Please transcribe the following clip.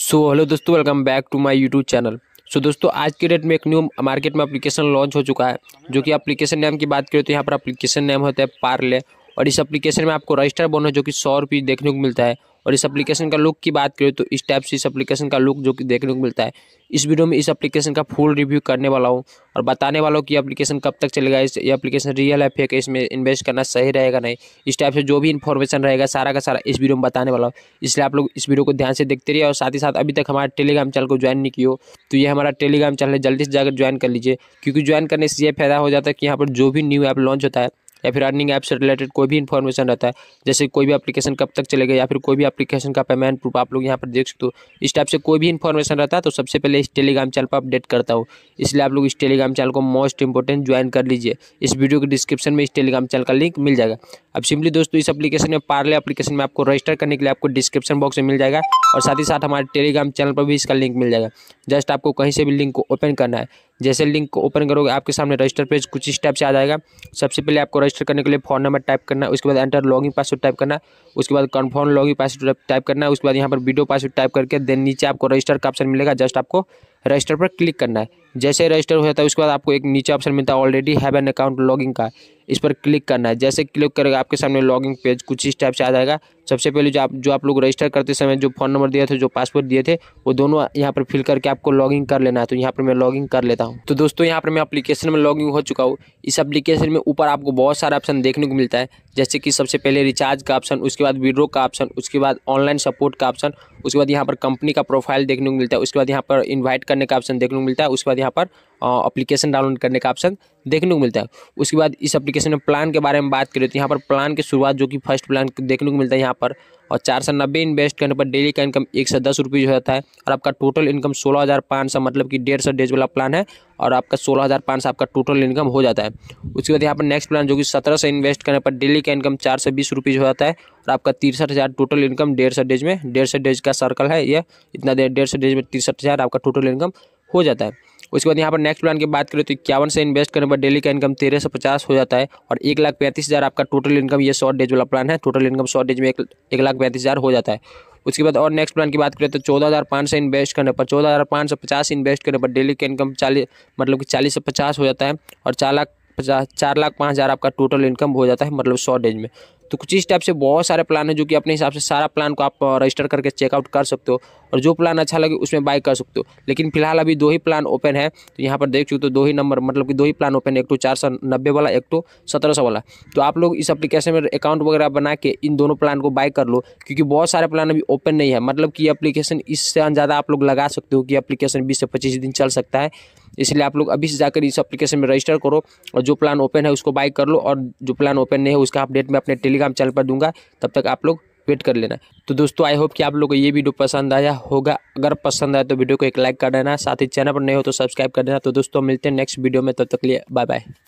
सो hello दोस्तों welcome back to my YouTube channel so दोस्तों आज के डेट में एक न्यू मार्केट में एप्लीकेशन लॉन्च हो चुका है जो कि एप्लीकेशन नेम की बात करें तो यहाँ पर एप्लीकेशन नेम होता है पार्ले और इस एप्लीकेशन में आपको रजिस्टर बोनस जो कि सौ रुपये देखने को मिलता है और इस एप्लीकेशन का लुक की बात करें तो इस टाइप से इस एप्लीकेशन का लुक जो कि देखने को मिलता है इस वीडियो में इस एप्लीकेशन का फुल रिव्यू करने वाला हूँ और बताने वाला हूँ कि एप्लीकेशन कब तक चलेगा इस ये एप्लीकेशन रियल है फेक इसमें इन्वेस्ट करना सही रहेगा नहीं इस टाइप से जो भी इन्फॉर्मेशन रहेगा सारा का सारा इस वीडियो में बताने वाला हूँ इसलिए आप लोग इस वीडियो को ध्यान से देखते रहिए और साथ ही साथ अभी तक हमारे टेलीग्राम चैनल को ज्वाइन नहीं किया तो ये हमारा टेलीग्राम चैनल है जल्दी से जाकर ज्वाइन कर लीजिए क्योंकि ज्वाइन करने से ये फायदा हो जाता है कि यहाँ पर जो भी न्यू ऐप लॉन्च होता है या फिर अर्निंग ऐप से रिलेटेड कोई भी इन्फॉर्मेशन रहता है जैसे कोई भी एप्लीकेशन कब तक चलेगा या फिर कोई भी एप्लीकेशन का पेमेंट प्रूफ आप लोग यहाँ पर देख सकते हो इस टाइप से कोई भी इन्फॉर्मेशन रहता है तो सबसे पहले इस टेलीग्राम चैनल पर अपडेट करता हूँ इसलिए आप लोग इस टेलीग्राम चैनल को मोस्ट इंपॉर्टेंट ज्वाइन कर लीजिए इस वीडियो के डिस्क्रिप्शन में इस टेलीग्राम चैनल का लिंक मिल जाएगा अब सिंपली दोस्तों इस एप्लीकेशन में पार्ले एप्लीकेशन में आपको रजिस्टर करने के लिए आपको डिस्क्रिप्शन बॉक्स में मिल जाएगा और साथ ही साथ हमारे टेलीग्राम चैनल पर भी इसका लिंक मिल जाएगा जस्ट आपको कहीं से भी लिंक को ओपन करना है जैसे लिंक को ओपन करोगे आपके सामने रजिस्टर पेज कुछ इस टाइप से आ जाएगा सबसे पहले आपको रजिस्टर करने के लिए फोन नंबर टाइप करना है उसके बाद एंटर लॉगिन पासवर्ड टाइप करना है उसके बाद कन्फर्म लॉगिन पासवर्ड टाइप करना है उसके बाद यहाँ पर वीडियो पासवर्ड टाइप करके देन नीचे आपको रजिस्टर का ऑप्शन मिलेगा जस्ट आपको रजिस्टर पर क्लिक करना है जैसे रजिस्टर हो जाता है उसके बाद आपको एक नीचे ऑप्शन मिलता है already have an account logging का इस पर क्लिक करना है जैसे क्लिक करेगा आपके सामने लॉगिंग पेज कुछ इस टाइप से आ जाएगा सबसे पहले जो आप जो आप लोग रजिस्टर करते समय जो फ़ोन नंबर दिए थे जो पासवर्ड दिए थे वो दोनों यहाँ पर फिल करके आपको लॉगिंग कर लेना है तो यहाँ पर मैं लॉगिंग कर लेता हूँ तो दोस्तों यहाँ पर मैं अपलीकेशन में लॉगिंग हो चुका हूँ इस अपलीकेशन में ऊपर आपको बहुत सारा ऑप्शन देखने को मिलता है जैसे कि सबसे पहले रिचार्ज का ऑप्शन उसके बाद विड्रो का ऑप्शन उसके बाद ऑनलाइन सपोर्ट का ऑप्शन उसके बाद यहाँ पर कंपनी का प्रोफाइल देखने को मिलता है उसके बाद यहाँ पर इन्वाइट करने का ऑप्शन देखने को मिलता है उसके बाद यहाँ यहाँ पर अप्लीकेशन डाउनलोड करने का ऑप्शन देखने को मिलता है उसके बाद इस अप्लीकेशन में प्लान के बारे में बात करें तो यहाँ पर प्लान की शुरुआत जो कि फर्स्ट प्लान देखने को मिलता है यहाँ पर और चार सौ नब्बे इन्वेस्ट करने पर डेली का इनकम एक सौ दस रुपये हो जाता है और आपका टोटल इनकम सोलह हज़ार पाँच सौ मतलब कि डेढ़ सौ डेज वाला प्लान है और आपका सोलह हज़ार पाँच सौ आपका टोटल इनकम हो जाता है उसके बाद यहाँ पर नेक्स्ट प्लान जो कि सत्रह सौ इन्वेस्ट करने पर डेली का इनकम चार सौ बीस रुपये हो जाता है और आपका तिरसठ हज़ार टोटल इनकम डेढ़ सौ डेज में डेढ़ सौ डेज का सर्कल है यह इतना डेढ़ सौ डेज में तिरसठ हज़ार आपका टोटल इनकम हो जाता है उसके बाद यहाँ पर नेक्स्ट प्लान की बात करें तो इक्यावन से इन्वेस्ट करने पर डेली का इनकम तेरह से पचास हो जाता है और एक लाख पैंतीस हज़ार आपका टोटल इनकम ये शॉर्ट डेज वाला प्लान है टोटल इनकम शॉर्ट डेज में एक, लाख पैंतीस हज़ार हो जाता है उसके बाद और नेक्स्ट प्लान की बात करें तो चौदह हज़ार पाँच सौ इन्वेस्ट करने पर चौदह हज़ार पाँच सौ पचास इन्वेस्ट करने पर डेली का इनकम चालीस मतलब कि चालीस से पचास हो जाता है और चार लाख पचास चार लाख पाँच हज़ार आपका टोटल इनकम हो जाता है मतलब शॉर्ट डेज में तो कुछ इस टाइप से बहुत सारे प्लान है जो कि अपने हिसाब से सारा प्लान को आप रजिस्टर करके चेकआउट कर सकते हो और जो प्लान अच्छा लगे उसमें बाई कर सकते हो लेकिन फिलहाल अभी दो ही प्लान ओपन है तो यहाँ पर देख चुके तो दो ही नंबर मतलब कि दो ही प्लान ओपन है एक टू तो चार सौ नब्बे वाला एक टू तो सत्रह सौ वाला तो आप लोग इस एप्लीकेशन में अकाउंट वगैरह बना के इन दोनों प्लान को बाई कर लो क्योंकि बहुत सारे प्लान अभी ओपन नहीं है मतलब कि अपलीकेशन इससे ज़्यादा आप लोग लगा सकते हो कि अप्लीकेशन बीस से पच्चीस दिन चल सकता है इसलिए आप लोग अभी से जाकर इस अपलीकेशन में रजिस्टर करो और जो प्लान ओपन है उसको बाई कर लो और जो प्लान ओपन नहीं है उसका अपडेट में अपने टेली टेलीग्राम चैनल पर दूंगा तब तक आप लोग वेट कर लेना तो दोस्तों आई होप कि आप लोग को ये वीडियो पसंद आया होगा अगर पसंद आया तो वीडियो को एक लाइक कर देना साथ ही चैनल पर नहीं हो तो सब्सक्राइब कर देना तो दोस्तों मिलते हैं नेक्स्ट वीडियो में तब तक लिए बाय बाय